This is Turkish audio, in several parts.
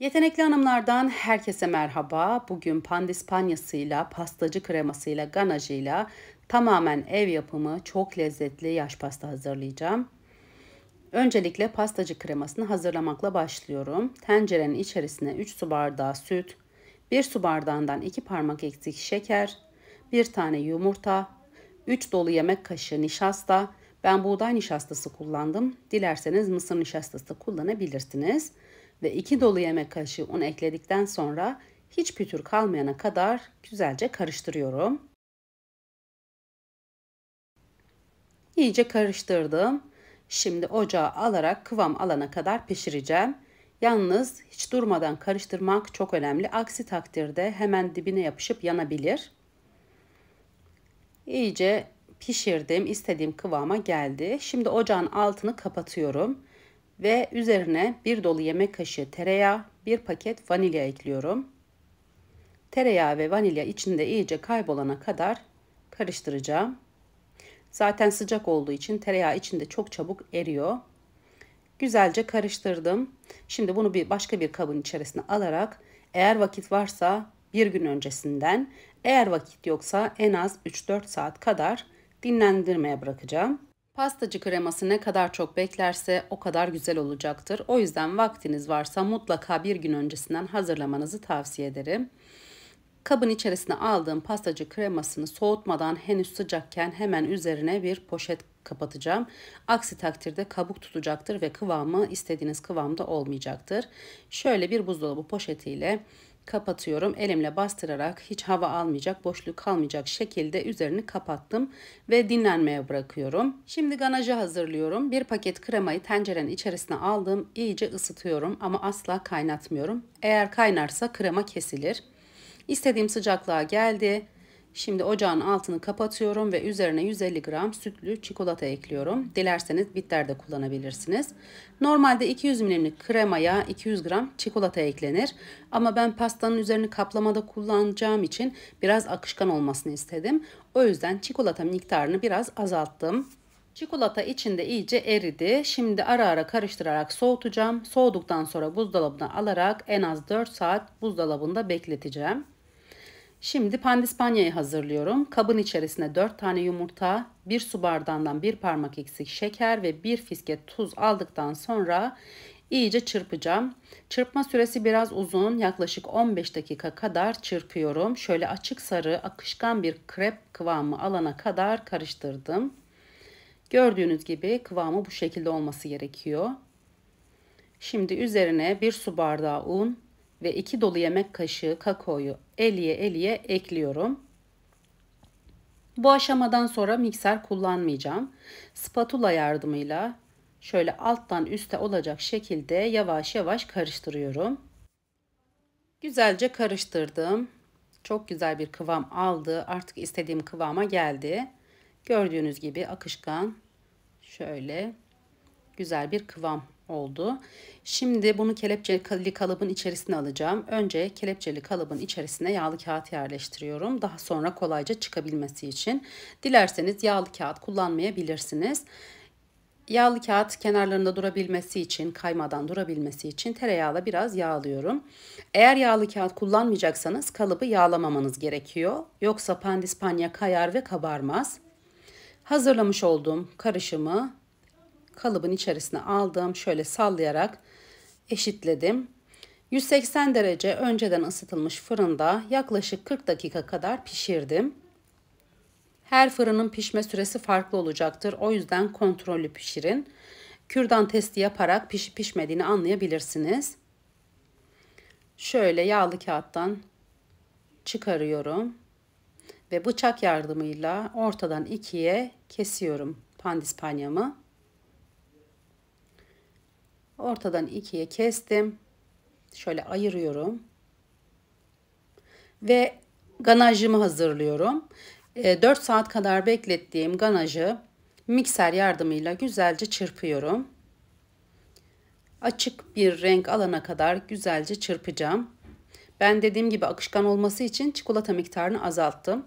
Yetenekli Hanımlardan herkese merhaba. Bugün pandispanyasıyla, pastacı kremasıyla, ganajıyla tamamen ev yapımı çok lezzetli yaş pasta hazırlayacağım. Öncelikle pastacı kremasını hazırlamakla başlıyorum. Tencerenin içerisine 3 su bardağı süt, 1 su bardağından 2 parmak eksik şeker, 1 tane yumurta, 3 dolu yemek kaşığı nişasta. Ben buğday nişastası kullandım. Dilerseniz mısır nişastası kullanabilirsiniz ve 2 dolu yemek kaşığı un ekledikten sonra hiç pütür kalmayana kadar güzelce karıştırıyorum. İyice karıştırdım. Şimdi ocağa alarak kıvam alana kadar pişireceğim. Yalnız hiç durmadan karıştırmak çok önemli. Aksi takdirde hemen dibine yapışıp yanabilir. İyice pişirdim. İstediğim kıvama geldi. Şimdi ocağın altını kapatıyorum ve üzerine bir dolu yemek kaşığı tereyağı, bir paket vanilya ekliyorum. Tereyağı ve vanilya içinde iyice kaybolana kadar karıştıracağım. Zaten sıcak olduğu için tereyağı içinde çok çabuk eriyor. Güzelce karıştırdım. Şimdi bunu bir başka bir kabın içerisine alarak eğer vakit varsa bir gün öncesinden, eğer vakit yoksa en az 3-4 saat kadar dinlendirmeye bırakacağım. Pastacı kreması ne kadar çok beklerse o kadar güzel olacaktır. O yüzden vaktiniz varsa mutlaka bir gün öncesinden hazırlamanızı tavsiye ederim. Kabın içerisine aldığım pastacı kremasını soğutmadan henüz sıcakken hemen üzerine bir poşet kapatacağım. Aksi takdirde kabuk tutacaktır ve kıvamı istediğiniz kıvamda olmayacaktır. Şöyle bir buzdolabı poşetiyle kapatıyorum. Elimle bastırarak hiç hava almayacak, boşluk kalmayacak şekilde üzerini kapattım ve dinlenmeye bırakıyorum. Şimdi ganajı hazırlıyorum. Bir paket kremayı tencerenin içerisine aldım. İyice ısıtıyorum ama asla kaynatmıyorum. Eğer kaynarsa krema kesilir. İstediğim sıcaklığa geldi. Şimdi ocağın altını kapatıyorum ve üzerine 150 gram sütlü çikolata ekliyorum. Dilerseniz bitter de kullanabilirsiniz. Normalde 200 ml'lik kremaya 200 gram çikolata eklenir. Ama ben pastanın üzerini kaplamada kullanacağım için biraz akışkan olmasını istedim. O yüzden çikolata miktarını biraz azalttım. Çikolata içinde iyice eridi. Şimdi ara ara karıştırarak soğutacağım. Soğuduktan sonra buzdolabına alarak en az 4 saat buzdolabında bekleteceğim. Şimdi pandispanyayı hazırlıyorum. Kabın içerisine 4 tane yumurta, 1 su bardağından 1 parmak eksik şeker ve 1 fiske tuz aldıktan sonra iyice çırpacağım. Çırpma süresi biraz uzun. Yaklaşık 15 dakika kadar çırpıyorum. Şöyle açık sarı, akışkan bir krep kıvamı alana kadar karıştırdım. Gördüğünüz gibi kıvamı bu şekilde olması gerekiyor. Şimdi üzerine 1 su bardağı un, ve 2 dolu yemek kaşığı kakaoyu eliye eliye ekliyorum. Bu aşamadan sonra mikser kullanmayacağım. Spatula yardımıyla şöyle alttan üste olacak şekilde yavaş yavaş karıştırıyorum. Güzelce karıştırdım. Çok güzel bir kıvam aldı. Artık istediğim kıvama geldi. Gördüğünüz gibi akışkan şöyle güzel bir kıvam oldu. Şimdi bunu kelepçeli kalıbın içerisine alacağım. Önce kelepçeli kalıbın içerisine yağlı kağıt yerleştiriyorum. Daha sonra kolayca çıkabilmesi için. Dilerseniz yağlı kağıt kullanmayabilirsiniz. Yağlı kağıt kenarlarında durabilmesi için, kaymadan durabilmesi için tereyağla biraz yağlıyorum. Eğer yağlı kağıt kullanmayacaksanız kalıbı yağlamamanız gerekiyor. Yoksa pandispanya kayar ve kabarmaz. Hazırlamış olduğum karışımı kalıbın içerisine aldım. Şöyle sallayarak eşitledim. 180 derece önceden ısıtılmış fırında yaklaşık 40 dakika kadar pişirdim. Her fırının pişme süresi farklı olacaktır. O yüzden kontrollü pişirin. Kürdan testi yaparak pişip pişmediğini anlayabilirsiniz. Şöyle yağlı kağıttan çıkarıyorum ve bıçak yardımıyla ortadan ikiye kesiyorum pandispanyamı. Ortadan ikiye kestim. Şöyle ayırıyorum. Ve ganajımı hazırlıyorum. 4 ee, saat kadar beklettiğim ganajı mikser yardımıyla güzelce çırpıyorum. Açık bir renk alana kadar güzelce çırpacağım. Ben dediğim gibi akışkan olması için çikolata miktarını azalttım.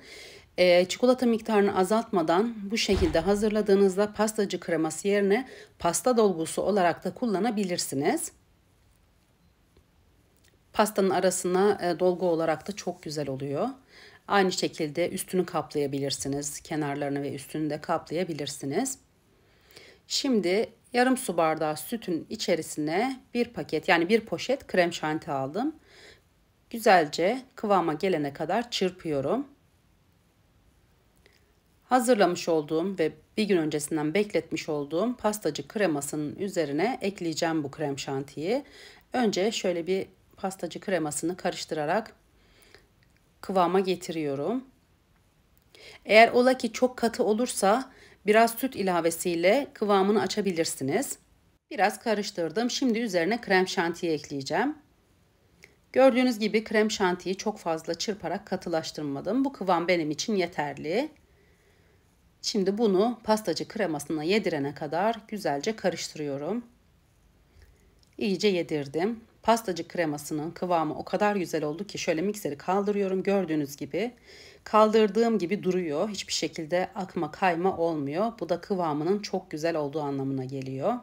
Ee, çikolata miktarını azaltmadan bu şekilde hazırladığınızda pastacı kreması yerine pasta dolgusu olarak da kullanabilirsiniz. Pastanın arasına e, dolgu olarak da çok güzel oluyor. Aynı şekilde üstünü kaplayabilirsiniz. Kenarlarını ve üstünü de kaplayabilirsiniz. Şimdi yarım su bardağı sütün içerisine bir paket yani bir poşet krem şanti aldım. Güzelce kıvama gelene kadar çırpıyorum. Hazırlamış olduğum ve bir gün öncesinden bekletmiş olduğum pastacı kremasının üzerine ekleyeceğim bu krem şantiyi. Önce şöyle bir pastacı kremasını karıştırarak kıvama getiriyorum. Eğer ola ki çok katı olursa biraz süt ilavesiyle kıvamını açabilirsiniz. Biraz karıştırdım. Şimdi üzerine krem şantiyi ekleyeceğim. Gördüğünüz gibi krem şantiyi çok fazla çırparak katılaştırmadım. Bu kıvam benim için yeterli. Şimdi bunu pastacı kremasına yedirene kadar güzelce karıştırıyorum. İyice yedirdim. Pastacı kremasının kıvamı o kadar güzel oldu ki şöyle mikseri kaldırıyorum gördüğünüz gibi. Kaldırdığım gibi duruyor. Hiçbir şekilde akma kayma olmuyor. Bu da kıvamının çok güzel olduğu anlamına geliyor.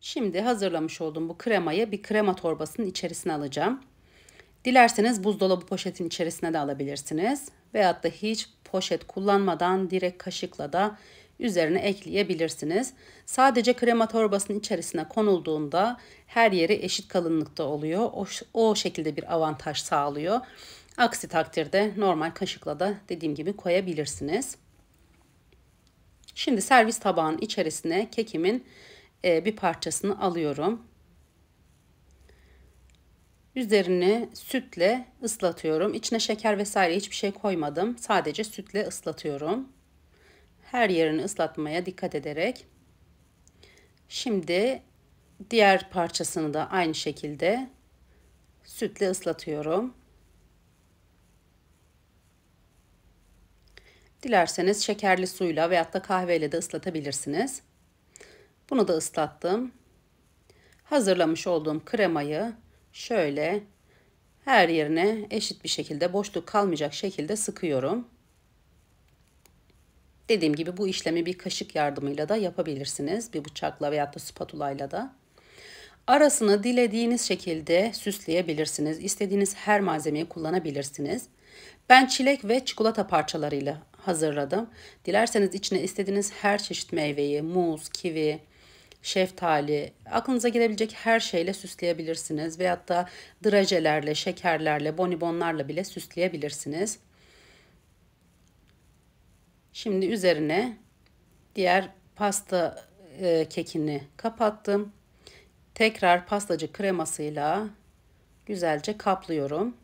Şimdi hazırlamış olduğum bu kremayı bir krema torbasının içerisine alacağım. Dilerseniz buzdolabı poşetin içerisine de alabilirsiniz. Veyahut da hiç poşet kullanmadan direkt kaşıkla da üzerine ekleyebilirsiniz. Sadece krema torbasının içerisine konulduğunda her yeri eşit kalınlıkta oluyor. O, o şekilde bir avantaj sağlıyor. Aksi takdirde normal kaşıkla da dediğim gibi koyabilirsiniz. Şimdi servis tabağının içerisine kekimin e, bir parçasını alıyorum. Üzerini sütle ıslatıyorum. İçine şeker vesaire hiçbir şey koymadım. Sadece sütle ıslatıyorum. Her yerini ıslatmaya dikkat ederek. Şimdi diğer parçasını da aynı şekilde sütle ıslatıyorum. Dilerseniz şekerli suyla veyahut da kahveyle de ıslatabilirsiniz. Bunu da ıslattım. Hazırlamış olduğum kremayı şöyle her yerine eşit bir şekilde boşluk kalmayacak şekilde sıkıyorum. Dediğim gibi bu işlemi bir kaşık yardımıyla da yapabilirsiniz. Bir bıçakla veya da spatulayla da. Arasını dilediğiniz şekilde süsleyebilirsiniz. İstediğiniz her malzemeyi kullanabilirsiniz. Ben çilek ve çikolata parçalarıyla hazırladım. Dilerseniz içine istediğiniz her çeşit meyveyi, muz, kivi, şeftali, aklınıza gelebilecek her şeyle süsleyebilirsiniz. Veyahut da drajelerle, şekerlerle, bonibonlarla bile süsleyebilirsiniz. Şimdi üzerine diğer pasta e, kekini kapattım. Tekrar pastacı kremasıyla güzelce kaplıyorum.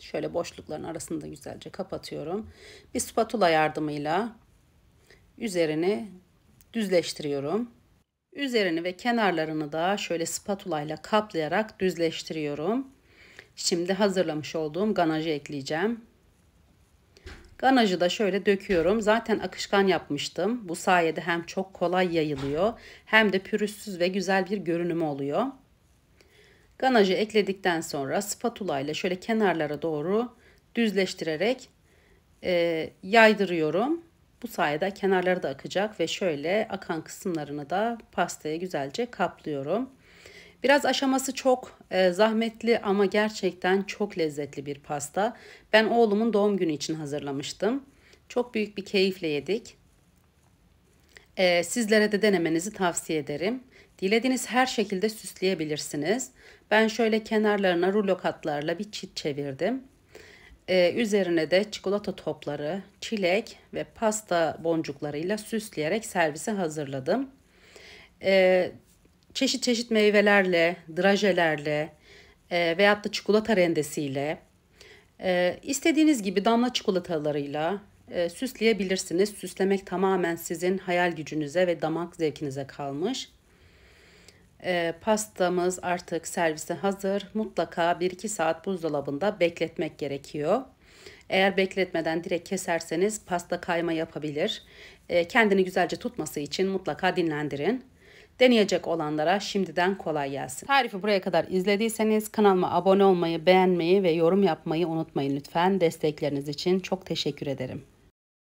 Şöyle boşlukların arasını da güzelce kapatıyorum. Bir spatula yardımıyla üzerine düzleştiriyorum. Üzerini ve kenarlarını da şöyle spatula ile kaplayarak düzleştiriyorum. Şimdi hazırlamış olduğum ganajı ekleyeceğim. Ganajı da şöyle döküyorum. Zaten akışkan yapmıştım. Bu sayede hem çok kolay yayılıyor hem de pürüzsüz ve güzel bir görünümü oluyor. Ganajı ekledikten sonra spatula ile şöyle kenarlara doğru düzleştirerek e, yaydırıyorum. Bu sayede kenarları da akacak ve şöyle akan kısımlarını da pastaya güzelce kaplıyorum. Biraz aşaması çok e, zahmetli ama gerçekten çok lezzetli bir pasta. Ben oğlumun doğum günü için hazırlamıştım. Çok büyük bir keyifle yedik. E, sizlere de denemenizi tavsiye ederim. Dilediğiniz her şekilde süsleyebilirsiniz. Ben şöyle kenarlarına rulo katlarla bir çit çevirdim. Ee, üzerine de çikolata topları, çilek ve pasta boncuklarıyla süsleyerek servise hazırladım. Ee, çeşit çeşit meyvelerle, drajelerle e, veyahut da çikolata rendesiyle e, istediğiniz gibi damla çikolatalarıyla e, süsleyebilirsiniz. Süslemek tamamen sizin hayal gücünüze ve damak zevkinize kalmış. E, pastamız artık servise hazır. Mutlaka 1-2 saat buzdolabında bekletmek gerekiyor. Eğer bekletmeden direkt keserseniz pasta kayma yapabilir. E, kendini güzelce tutması için mutlaka dinlendirin. Deneyecek olanlara şimdiden kolay gelsin. Tarifi buraya kadar izlediyseniz kanalıma abone olmayı, beğenmeyi ve yorum yapmayı unutmayın lütfen. Destekleriniz için çok teşekkür ederim.